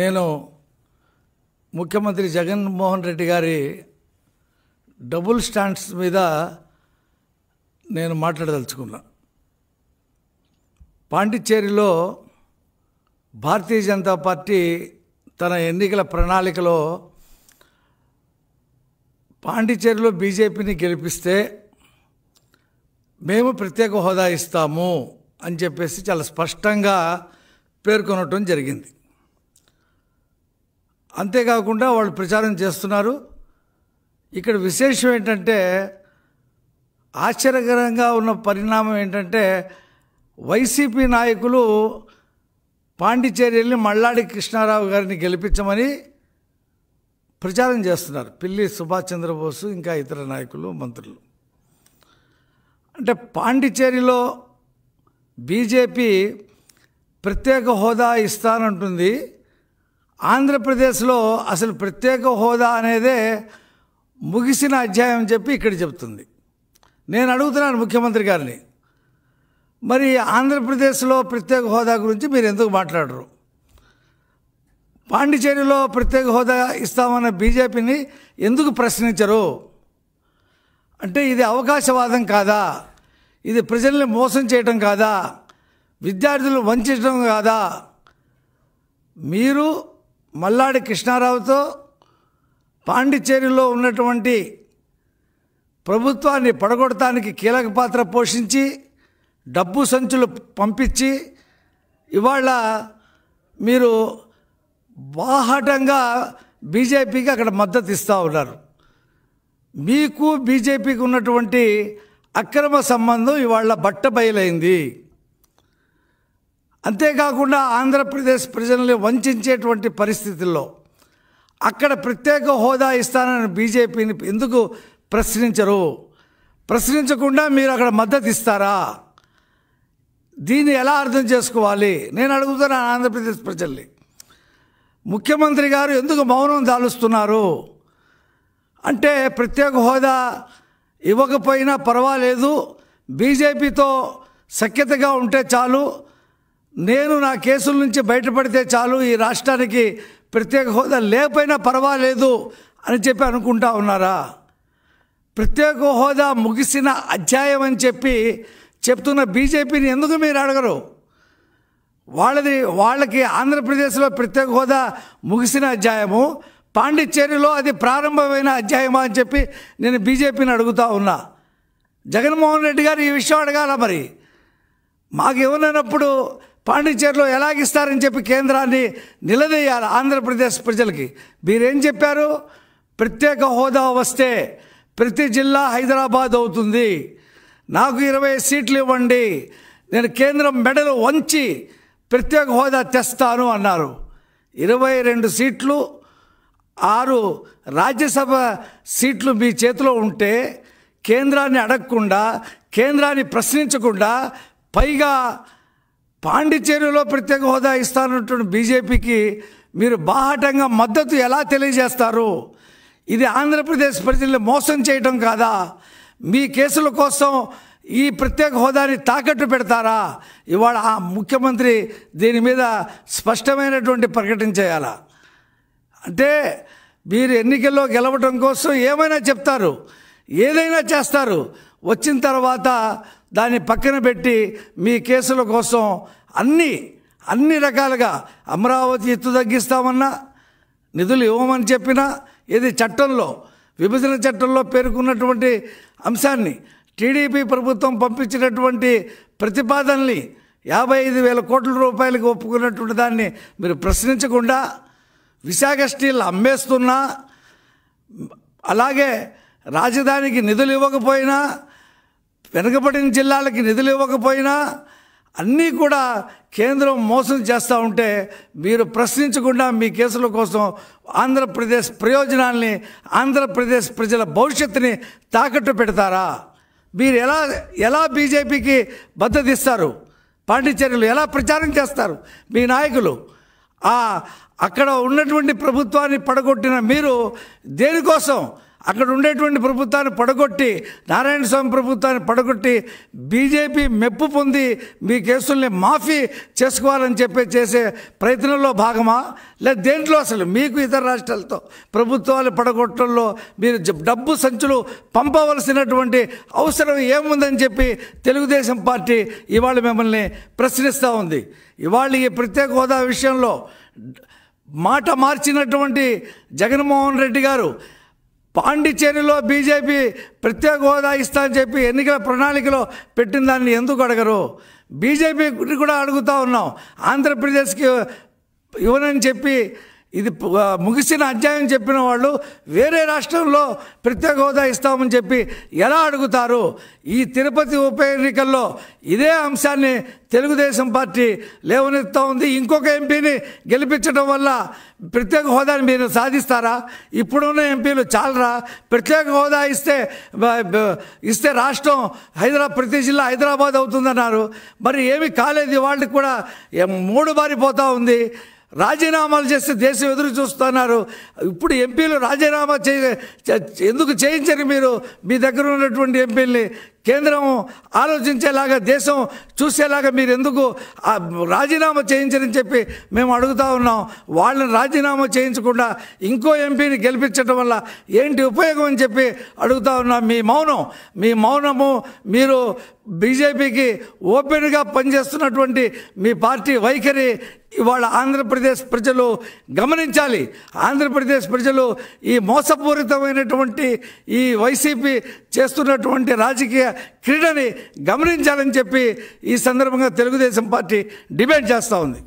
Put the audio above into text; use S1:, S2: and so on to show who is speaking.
S1: నేను ముఖ్యమంత్రి జగన్మోహన్ రెడ్డి గారి డబుల్ స్టాండ్స్ మీద నేను మాట్లాడదలుచుకున్నా పాండిచ్చేరిలో భారతీయ జనతా పార్టీ తన ఎన్నికల ప్రణాళికలో పాండిచ్చేరిలో బీజేపీని గెలిపిస్తే మేము ప్రత్యేక హోదా ఇస్తాము అని చెప్పేసి చాలా స్పష్టంగా పేర్కొనటం జరిగింది అంతేకాకుండా వాళ్ళు ప్రచారం చేస్తున్నారు ఇక్కడ విశేషం ఏంటంటే ఆశ్చర్యకరంగా ఉన్న పరిణామం ఏంటంటే వైసీపీ నాయకులు పాండిచేరిని మల్లాడి కృష్ణారావు గారిని గెలిపించమని ప్రచారం చేస్తున్నారు పిల్లి సుభాష్ చంద్రబోసు ఇంకా ఇతర నాయకులు మంత్రులు అంటే పాండిచేరిలో బీజేపీ ప్రత్యేక హోదా ఇస్తానంటుంది ఆంధ్రప్రదేశ్లో అసలు ప్రత్యేక హోదా అనేదే ముగిసిన అధ్యాయం చెప్పి ఇక్కడ చెప్తుంది నేను అడుగుతున్నాను ముఖ్యమంత్రి గారిని మరి ఆంధ్రప్రదేశ్లో ప్రత్యేక హోదా గురించి మీరు ఎందుకు మాట్లాడరు పాండిచేరిలో ప్రత్యేక హోదా ఇస్తామన్న బీజేపీని ఎందుకు ప్రశ్నించరు అంటే ఇది అవకాశవాదం కాదా ఇది ప్రజల్ని మోసం చేయటం కాదా విద్యార్థులు వంచడం కాదా మీరు మల్లాడి కృష్ణారావుతో పాండిచ్చేరిలో ఉన్నటువంటి ప్రభుత్వాన్ని పడగొడటానికి కీలక పాత్ర పోషించి డబ్బు సంచులు పంపించి ఇవాళ మీరు బాహటంగా బీజేపీకి అక్కడ మద్దతు ఇస్తూ ఉన్నారు మీకు బీజేపీకి ఉన్నటువంటి అక్రమ సంబంధం ఇవాళ బట్ట బయలైంది అంతేకాకుండా ఆంధ్రప్రదేశ్ ప్రజల్ని వంచేటువంటి పరిస్థితుల్లో అక్కడ ప్రత్యేక హోదా ఇస్తానని బీజేపీని ఎందుకు ప్రశ్నించరు ప్రశ్నించకుండా మీరు అక్కడ మద్దతు ఇస్తారా దీన్ని ఎలా అర్థం చేసుకోవాలి నేను అడుగుతున్నాను ఆంధ్రప్రదేశ్ ప్రజల్ని ముఖ్యమంత్రి గారు ఎందుకు మౌనం దాలుస్తున్నారు అంటే ప్రత్యేక హోదా ఇవ్వకపోయినా పర్వాలేదు బీజేపీతో సఖ్యతగా ఉంటే చాలు నేను నా కేసుల నుంచి బయటపడితే చాలు ఈ రాష్ట్రానికి ప్రత్యేక హోదా లేకపోయినా పర్వాలేదు అని చెప్పి అనుకుంటా ఉన్నారా ప్రత్యేక హోదా ముగిసిన అధ్యాయం అని చెప్పి చెప్తున్న బీజేపీని ఎందుకు మీరు అడగరు వాళ్ళది వాళ్ళకి ఆంధ్రప్రదేశ్లో ప్రత్యేక హోదా ముగిసిన అధ్యాయము పాండిచ్చేరిలో అది ప్రారంభమైన అధ్యాయమా అని చెప్పి నేను బీజేపీని అడుగుతా ఉన్నా జగన్మోహన్ రెడ్డి గారు ఈ విషయం అడగాల మరి మాకు ఏమన్నప్పుడు పాండిచేరిలో ఎలాగిస్తారని చెప్పి కేంద్రాన్ని నిలదీయాలి ఆంధ్రప్రదేశ్ ప్రజలకి మీరేం చెప్పారు ప్రత్యేక హోదా వస్తే ప్రతి జిల్లా హైదరాబాద్ అవుతుంది నాకు ఇరవై సీట్లు ఇవ్వండి నేను కేంద్రం మెడలు వంచి ప్రత్యేక హోదా తెస్తాను అన్నారు ఇరవై రెండు సీట్లు ఆరు రాజ్యసభ సీట్లు మీ చేతిలో ఉంటే కేంద్రాన్ని అడగకుండా కేంద్రాన్ని ప్రశ్నించకుండా పైగా పాండిచ్చేరిలో ప్రత్యేక హోదా ఇస్తానంటున్న బీజేపీకి మీరు బాహటంగా మద్దతు ఎలా తెలియజేస్తారు ఇది ఆంధ్రప్రదేశ్ ప్రజల్ని మోసం చేయటం కాదా మీ కేసుల కోసం ఈ ప్రత్యేక హోదాని తాకట్టు పెడతారా ఇవాళ ఆ ముఖ్యమంత్రి దీని మీద స్పష్టమైనటువంటి ప్రకటన చేయాలా అంటే మీరు ఎన్నికల్లో గెలవడం కోసం ఏమైనా చెప్తారు ఏదైనా చేస్తారు వచ్చిన తర్వాత దాన్ని పక్కన పెట్టి మీ కేసుల కోసం అన్ని అన్ని రకాలుగా అమరావతి ఎత్తు తగ్గిస్తామన్నా నిధులు ఇవ్వమని చెప్పినా ఇది చట్టంలో విభజన చట్టంలో పేర్కొన్నటువంటి అంశాన్ని టీడీపీ ప్రభుత్వం పంపించినటువంటి ప్రతిపాదనని యాభై ఐదు వేల కోట్ల రూపాయలకు ఒప్పుకున్నటువంటి దాన్ని మీరు ప్రశ్నించకుండా విశాఖ స్టీల్ అమ్మేస్తున్నా అలాగే రాజధానికి నిధులు ఇవ్వకపోయినా వెనుకబడిన జిల్లాలకి నిధులు ఇవ్వకపోయినా అన్నీ కూడా కేంద్రం మోసం చేస్తూ ఉంటే మీరు ప్రశ్నించకుండా మీ కేసుల కోసం ఆంధ్రప్రదేశ్ ప్రయోజనాల్ని ఆంధ్రప్రదేశ్ ప్రజల భవిష్యత్తుని తాకట్టు పెడతారా మీరు ఎలా ఎలా బీజేపీకి బద్దతిస్తారు పాండిచేరిలో ఎలా ప్రచారం చేస్తారు మీ నాయకులు అక్కడ ఉన్నటువంటి ప్రభుత్వాన్ని పడగొట్టిన మీరు దేనికోసం అక్కడ ఉండేటువంటి ప్రభుత్వాన్ని పడగొట్టి నారాయణ స్వామి ప్రభుత్వాన్ని పడగొట్టి బీజేపీ మెప్పు పొంది మీ కేసుల్ని మాఫీ చేసుకోవాలని చెప్పి చేసే ప్రయత్నంలో భాగమా లేదా దేంట్లో అసలు మీకు ఇతర రాష్ట్రాలతో ప్రభుత్వాలు పడగొట్టడంలో మీరు డబ్బు సంచులు పంపవలసినటువంటి అవసరం ఏముందని చెప్పి తెలుగుదేశం పార్టీ ఇవాళ మిమ్మల్ని ప్రశ్నిస్తూ ఉంది ఇవాళ ఈ ప్రత్యేక హోదా విషయంలో మాట మార్చినటువంటి జగన్మోహన్ రెడ్డి గారు పాండిచ్చేరిలో బీజేపీ ప్రత్యేక హోదా ఇస్తా అని చెప్పి ఎన్నికల ప్రణాళికలో పెట్టిన దాన్ని ఎందుకు అడగరు బీజేపీ కూడా అడుగుతూ ఉన్నాం ఆంధ్రప్రదేశ్కి ఇవ్వనని చెప్పి ఇది ముగిసిన అధ్యాయం చెప్పిన వాళ్ళు వేరే రాష్ట్రంలో ప్రత్యేక హోదా ఇస్తామని చెప్పి ఎలా అడుగుతారు ఈ తిరుపతి ఉప ఎన్నికల్లో ఇదే అంశాన్ని తెలుగుదేశం పార్టీ లేవనెత్తా ఉంది ఇంకొక ఎంపీని గెలిపించడం వల్ల ప్రత్యేక హోదాని మీరు సాధిస్తారా ఇప్పుడున్న ఎంపీలు చాలరా ప్రత్యేక హోదా ఇస్తే ఇస్తే రాష్ట్రం హైదరాబాద్ ప్రతి జిల్లా హైదరాబాద్ అవుతుందన్నారు మరి ఏమి కాలేదు వాళ్ళకి కూడా మూడు బారి పోతూ ఉంది రాజీనామాలు చేస్తే దేశం ఎదురు చూస్తున్నారు ఇప్పుడు ఎంపీలు రాజీనామా చే ఎందుకు చేయించరు మీరు మీ దగ్గర ఉన్నటువంటి ఎంపీల్ని కేంద్రం ఆలోచించేలాగా దేశం చూసేలాగా మీరు ఎందుకు రాజీనామా చేయించరని చెప్పి మేము అడుగుతా ఉన్నాం వాళ్ళని రాజీనామా చేయించకుండా ఇంకో ఎంపీని గెలిపించడం వల్ల ఏంటి ఉపయోగం అని చెప్పి అడుగుతా ఉన్నాం మీ మౌనం మీ మౌనము మీరు బీజేపీకి ఓపెన్గా పనిచేస్తున్నటువంటి మీ పార్టీ వైఖరి ఇవాళ ఆంధ్రప్రదేశ్ ప్రజలు గమనించాలి ఆంధ్రప్రదేశ్ ప్రజలు ఈ మోసపూరితమైనటువంటి ఈ వైసీపీ చేస్తున్నటువంటి రాజకీయ క్రీడని గమనించాలని చెప్పి ఈ సందర్భంగా తెలుగుదేశం పార్టీ డిమాండ్ చేస్తూ ఉంది